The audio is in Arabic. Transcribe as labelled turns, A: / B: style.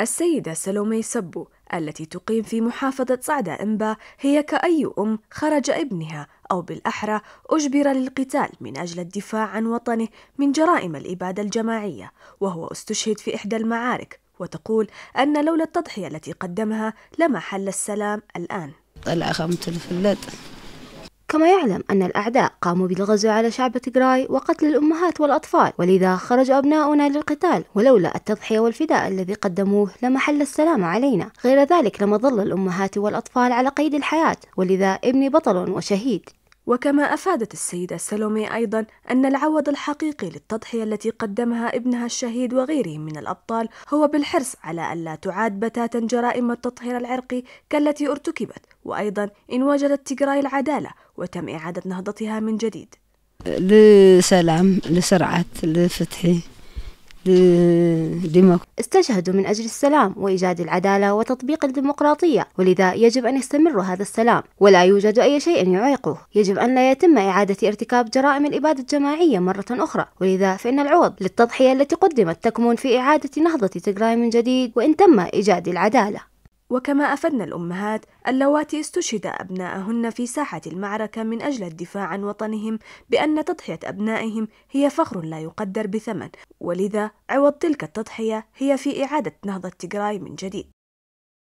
A: السيدة سلومي سبو التي تقيم في محافظة صعدة إنبا هي كأي أم خرج ابنها أو بالأحرى أجبر للقتال من أجل الدفاع عن وطنه من جرائم الإبادة الجماعية وهو استشهد في إحدى المعارك وتقول أن لولا التضحية التي قدمها لما حل السلام الآن طلع خمت الفلات
B: كما يعلم أن الأعداء قاموا بالغزو على شعب تيغراي وقتل الأمهات والأطفال ولذا خرج أبناؤنا للقتال ولولا التضحية والفداء الذي قدموه لما حل السلام علينا غير ذلك لما ظل الأمهات والأطفال على قيد الحياة ولذا ابني بطل وشهيد
A: وكما أفادت السيدة سلومي أيضا أن العوض الحقيقي للتضحية التي قدمها ابنها الشهيد وغيرهم من الأبطال هو بالحرص على ألا تعاد بتاتا جرائم التطهير العرقي كالتي ارتكبت وأيضا إن وجدت تجراي العدالة وتم إعادة نهضتها من جديد
B: لسلام لسرعة لفتحي دماغ استشهدوا من أجل السلام وإيجاد العدالة وتطبيق الديمقراطية ولذا يجب أن يستمر هذا السلام ولا يوجد أي شيء يعيقه يجب أن لا يتم إعادة ارتكاب جرائم الإبادة الجماعية مرة أخرى ولذا فإن العوض للتضحية التي قدمت تكمن في إعادة نهضة تجراي من جديد وإن تم إيجاد العدالة
A: وكما أفدنا الأمهات اللواتي استشهد أبناءهن في ساحة المعركة من أجل الدفاع عن وطنهم بأن تضحية أبنائهم هي فخر لا يقدر بثمن ولذا عوض تلك التضحية هي في إعادة نهضة تجراي من جديد